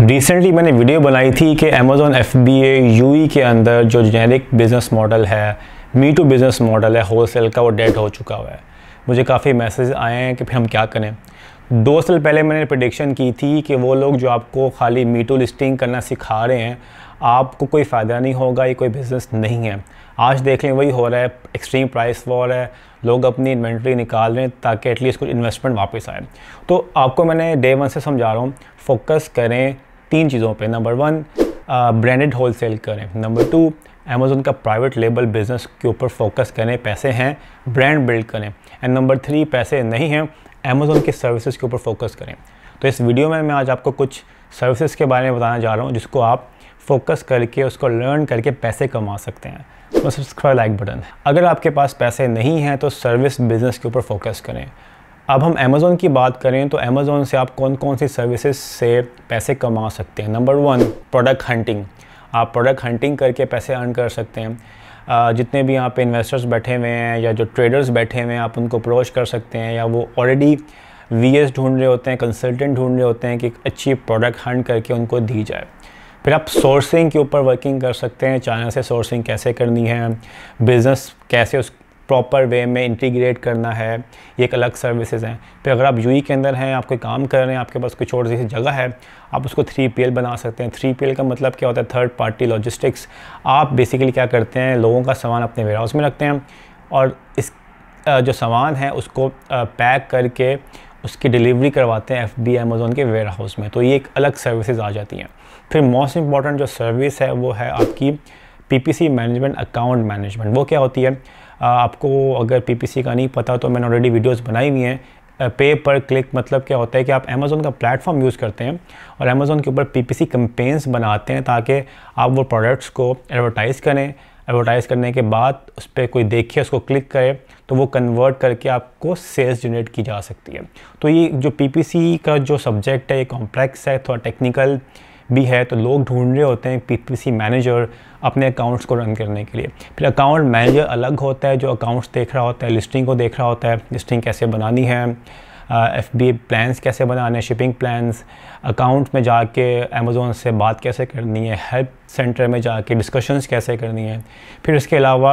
recently मैंने video बनाई थी कि अमेज़ोन एफ बी ए के अंदर जो जेनरिक बिज़नेस मॉडल है मी टू बिज़नेस मॉडल है होल सेल का वो डेड हो चुका हुआ है मुझे काफ़ी मैसेज आए हैं कि फिर हम क्या करें दो साल पहले मैंने प्रडिक्शन की थी कि वो लोग जो आपको खाली मी टू लिस्टिंग करना सिखा रहे हैं आपको कोई फ़ायदा नहीं होगा ये कोई बिज़नेस नहीं है आज देख लें वही हो रहा है एक्सट्रीम प्राइस वॉर है लोग अपनी इन्वेंट्री निकाल रहे हैं ताकि एटलीस्ट कुछ इन्वेस्टमेंट वापस आए तो आपको मैंने डे वन से समझा रहा हूँ फोकस करें तीन चीज़ों पे नंबर वन ब्रांडेड होलसेल करें नंबर टू अमेज़ोन का प्राइवेट लेबल बिज़नेस के ऊपर फोकस करें पैसे हैं ब्रांड बिल्ड करें एंड नंबर थ्री पैसे नहीं हैं अमेज़ोन के सर्विसेज के ऊपर फोकस करें तो इस वीडियो में मैं आज आपको कुछ सर्विसेज के बारे में बताना जा रहा हूँ जिसको आप फोकस करके उसको लर्न करके पैसे कमा सकते हैं तो सब्सक्राइब लाइक बटन अगर आपके पास पैसे नहीं हैं तो सर्विस बिज़नेस के ऊपर फोकस करें अब हम अमेज़ोन की बात करें तो अमेज़ोन से आप कौन कौन सी सर्विसेज से पैसे कमा सकते हैं नंबर वन प्रोडक्ट हंटिंग आप प्रोडक्ट हंटिंग करके पैसे अर्न कर सकते हैं जितने भी यहाँ पे इन्वेस्टर्स बैठे हुए हैं या जो ट्रेडर्स बैठे हुए हैं आप उनको अप्रोच कर सकते हैं या वो ऑलरेडी वी एस ढूंढ रहे होते हैं कंसल्टेंट ढूंढ रहे होते हैं कि अच्छी प्रोडक्ट हंड करके उनको दी जाए फिर आप सोर्सिंग के ऊपर वर्किंग कर सकते हैं चाइना से सोर्सिंग कैसे करनी है बिज़नेस कैसे उस प्रॉपर वे में इंटीग्रेट करना है ये एक अलग सर्विसेज हैं फिर तो अगर आप यू e के अंदर हैं आप कोई काम कर रहे हैं आपके पास कुछ और जैसी जगह है आप उसको थ्री पी बना सकते हैं थ्री पी का मतलब क्या होता है थर्ड पार्टी लॉजिस्टिक्स आप बेसिकली क्या करते हैं लोगों का सामान अपने वेयर हाउस में रखते हैं और इस जो सामान है उसको पैक करके उसकी डिलीवरी करवाते हैं एफ बी के वेयर हाउस में तो ये एक अलग सर्विसेज आ जाती हैं फिर मोस्ट इम्पॉर्टेंट जो सर्विस है वो है आपकी पीपीसी मैनेजमेंट अकाउंट मैनेजमेंट वो क्या होती है आपको अगर पीपीसी का नहीं पता तो मैंने ऑलरेडी वीडियोस बनाई हुई हैं पे पर क्लिक मतलब क्या होता है कि आप अमेज़ोन का प्लेटफॉर्म यूज़ करते हैं और अमेज़ोन के ऊपर पीपीसी कम्पेन्स बनाते हैं ताकि आप वो प्रोडक्ट्स को एडवर्टाइज़ करें एडवर्टाइज़ करने के बाद उस पर कोई देखे उसको क्लिक करे तो वो कन्वर्ट करके आपको सेल्स जनरेट की जा सकती है तो ये जो सी का जो सब्जेक्ट है ये कॉम्प्लेक्स है थोड़ा टेक्निकल भी है तो लोग ढूंढ रहे होते हैं पीपीसी मैनेजर अपने अकाउंट्स को रन करने के लिए फिर अकाउंट मैनेजर अलग होता है जो अकाउंट्स देख रहा होता है लिस्टिंग को देख रहा होता है लिस्टिंग कैसे बनानी है एफ बी प्लान्स कैसे बनाने शिपिंग प्लान्स अकाउंट में जाके अमेज़ोन से बात कैसे करनी है हेल्प सेंटर में जाके डिस्कशंस कैसे करनी है फिर इसके अलावा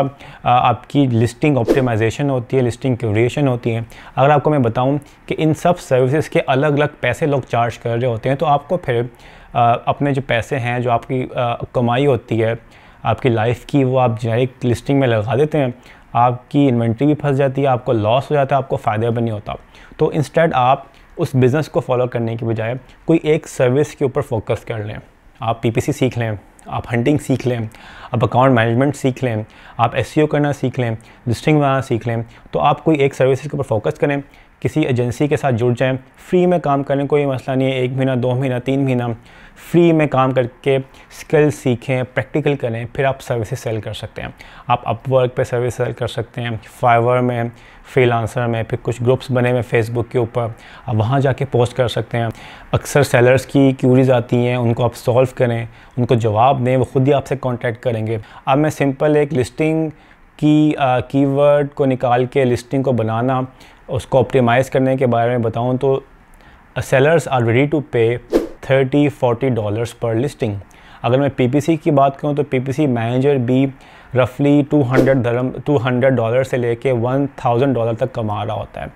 आपकी लिस्टिंग ऑप्टिमाइजेशन होती है लिस्टिंग क्रिएशन होती है अगर आपको मैं बताऊं कि इन सब सर्विसेज के अलग अलग पैसे लोग चार्ज कर रहे होते हैं तो आपको फिर अपने जो पैसे हैं जो आपकी कमाई होती है आपकी लाइफ की वो आप जेनेरिक लिस्टिंग में लगा देते हैं आपकी इन्वेंट्री भी फंस जाती है आपको लॉस हो जाता है आपको फ़ायदा भी नहीं होता तो इंस्टेड आप उस बिज़नेस को फॉलो करने के बजाय कोई एक सर्विस के ऊपर फोकस कर लें आप पीपीसी सीख लें आप हंटिंग सीख लें आप अकाउंट मैनेजमेंट सीख लें आप एसईओ e करना सीख लें लिस्टिंग बनाना सीख लें तो आप कोई एक सर्विस के ऊपर फोकस करें किसी एजेंसी के साथ जुड़ जाएं फ्री में काम करें कोई मसला नहीं है एक महीना दो महीना तीन महीना फ्री में काम करके स्किल सीखें प्रैक्टिकल करें फिर आप सर्विसेज सेल कर सकते हैं आप अपवर्क पे सर्विस सेल कर सकते हैं फाइवर में फ्रीलांसर में फिर कुछ ग्रुप्स बने हुए फेसबुक के ऊपर आप वहाँ जाके पोस्ट कर सकते हैं अक्सर सेलर्स की क्यूरीज आती हैं उनको आप सॉल्व करें उनको जवाब दें वो खुद ही आपसे कॉन्टैक्ट करेंगे अब मैं सिंपल एक लिस्टिंग की कीवर्ड को निकाल के लिस्टिंग को बनाना उसको ऑप्टिमाइज़ करने के बारे में बताऊँ तो sellers are ready to pay thirty forty dollars पर लिस्टिंग अगर मैं पीपीसी की बात करूँ तो पीपीसी मैनेजर भी रफली 200 हंड्रेड धर्म टू डॉलर से लेके 1000 डॉलर तक कमा रहा होता है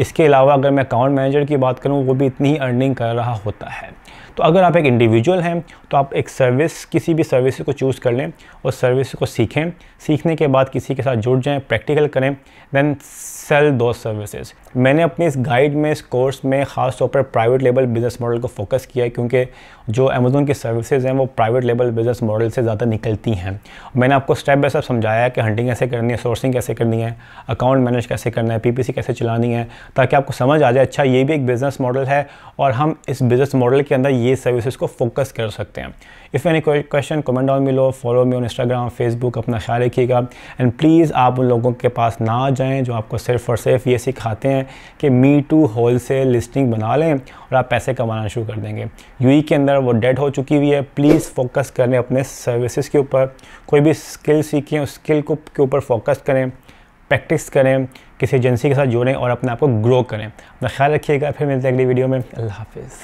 इसके अलावा अगर मैं अकाउंट मैनेजर की बात करूँ वो भी इतनी ही अर्निंग कर रहा होता है तो अगर आप एक इंडिविजुअल हैं तो आप एक सर्विस किसी भी सर्विस को चूज़ कर लें और सर्विस को सीखें सीखने के बाद किसी के साथ जुड़ जाएं प्रैक्टिकल करें देन सेल दो सर्विसेज मैंने अपने इस गाइड में इस कोर्स में ख़ास तौर पर प्राइवेट लेबल बिजनेस मॉडल को फोकस किया है क्योंकि जो अमेज़ोन की सर्विसेज हैं वो प्राइवेट लेबल बिजनेस मॉडल से ज़्यादा निकलती हैं मैंने आपको स्टेप बाय स्टेप समझाया है कि हंटिंग कैसे करनी है सोर्सिंग कैसे करनी है अकाउंट मैनेज कैसे करना है पीपीसी कैसे चलानी है ताकि आपको समझ आ जाए अच्छा ये भी एक बिज़नेस मॉडल है और हम इस बिज़नेस मॉडल के अंदर ये सर्विसेज को फोकस कर सकते हैं if any question comment down below follow me on Instagram Facebook अपना ख्याल रखिएगा एंड प्लीज़ आप उन लोगों के पास ना जाएँ जो आपको सिर्फ और सिर्फ ये सिखाते हैं कि me too wholesale listing बना लें और आप पैसे कमाना शुरू कर देंगे यू e के अंदर वो डेड हो चुकी हुई है प्लीज़ फोकस करें अपने सर्विसज़ के ऊपर कोई भी स्किल सीखें उस स्किल को के ऊपर फोकस करें प्रैक्टिस करें किसी एजेंसी के साथ जुड़ें और अपने आप को ग्रो करें अपना ख्याल रखिएगा फिर मिलते हैं अगली वीडियो में अल्लाह हाफिज़